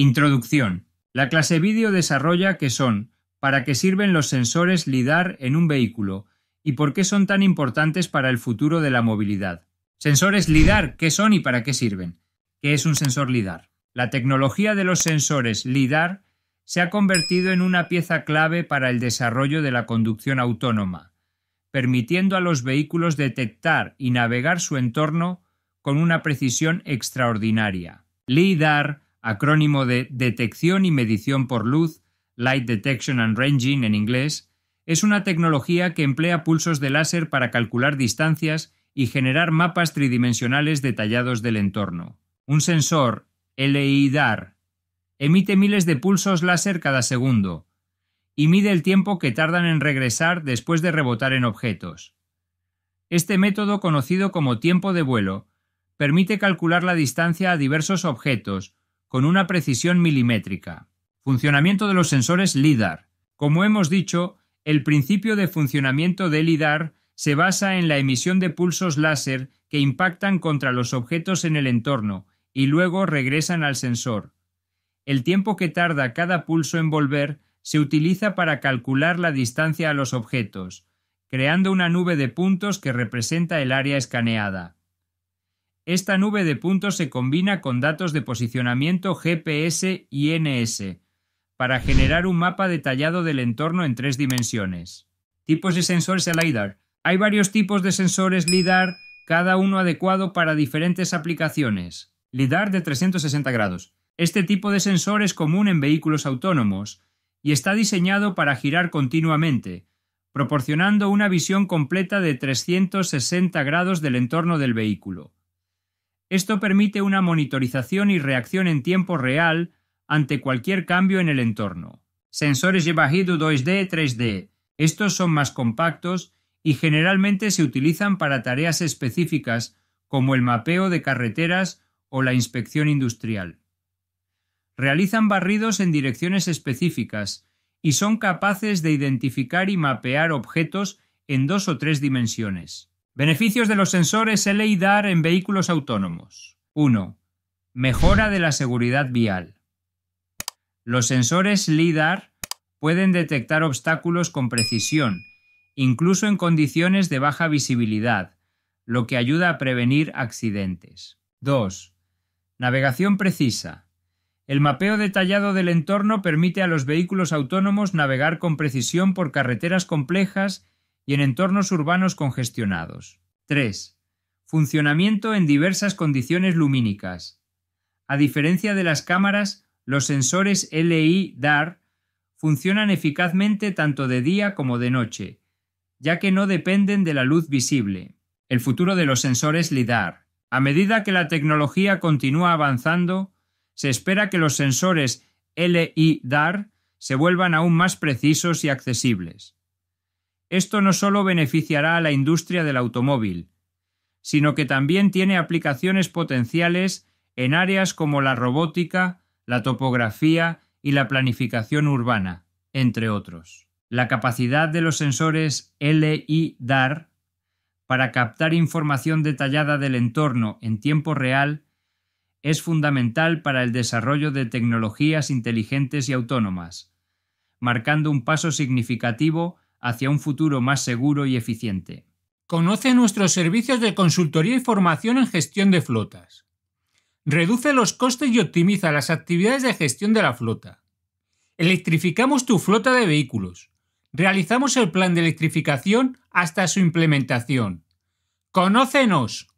Introducción. La clase vídeo desarrolla qué son, para qué sirven los sensores LIDAR en un vehículo y por qué son tan importantes para el futuro de la movilidad. Sensores LIDAR, ¿qué son y para qué sirven? ¿Qué es un sensor LIDAR? La tecnología de los sensores LIDAR se ha convertido en una pieza clave para el desarrollo de la conducción autónoma, permitiendo a los vehículos detectar y navegar su entorno con una precisión extraordinaria. LIDAR acrónimo de Detección y Medición por Luz, Light Detection and Ranging en inglés, es una tecnología que emplea pulsos de láser para calcular distancias y generar mapas tridimensionales detallados del entorno. Un sensor, LIDAR, emite miles de pulsos láser cada segundo y mide el tiempo que tardan en regresar después de rebotar en objetos. Este método, conocido como tiempo de vuelo, permite calcular la distancia a diversos objetos, con una precisión milimétrica. Funcionamiento de los sensores LIDAR. Como hemos dicho, el principio de funcionamiento del LIDAR se basa en la emisión de pulsos láser que impactan contra los objetos en el entorno y luego regresan al sensor. El tiempo que tarda cada pulso en volver se utiliza para calcular la distancia a los objetos, creando una nube de puntos que representa el área escaneada. Esta nube de puntos se combina con datos de posicionamiento GPS y NS para generar un mapa detallado del entorno en tres dimensiones. Tipos de sensores LiDAR. Hay varios tipos de sensores LiDAR, cada uno adecuado para diferentes aplicaciones. LiDAR de 360 grados. Este tipo de sensor es común en vehículos autónomos y está diseñado para girar continuamente, proporcionando una visión completa de 360 grados del entorno del vehículo. Esto permite una monitorización y reacción en tiempo real ante cualquier cambio en el entorno. Sensores de 2D, y 3D. Estos son más compactos y generalmente se utilizan para tareas específicas como el mapeo de carreteras o la inspección industrial. Realizan barridos en direcciones específicas y son capaces de identificar y mapear objetos en dos o tres dimensiones. Beneficios de los sensores LIDAR en vehículos autónomos. 1. Mejora de la seguridad vial. Los sensores LIDAR pueden detectar obstáculos con precisión, incluso en condiciones de baja visibilidad, lo que ayuda a prevenir accidentes. 2. Navegación precisa. El mapeo detallado del entorno permite a los vehículos autónomos navegar con precisión por carreteras complejas y en entornos urbanos congestionados. 3. Funcionamiento en diversas condiciones lumínicas. A diferencia de las cámaras, los sensores LiDAR funcionan eficazmente tanto de día como de noche, ya que no dependen de la luz visible. El futuro de los sensores LIDAR. A medida que la tecnología continúa avanzando, se espera que los sensores LIDAR se vuelvan aún más precisos y accesibles. Esto no solo beneficiará a la industria del automóvil, sino que también tiene aplicaciones potenciales en áreas como la robótica, la topografía y la planificación urbana, entre otros. La capacidad de los sensores LIDAR para captar información detallada del entorno en tiempo real es fundamental para el desarrollo de tecnologías inteligentes y autónomas, marcando un paso significativo hacia un futuro más seguro y eficiente. Conoce nuestros servicios de consultoría y formación en gestión de flotas. Reduce los costes y optimiza las actividades de gestión de la flota. Electrificamos tu flota de vehículos. Realizamos el plan de electrificación hasta su implementación. ¡Conócenos!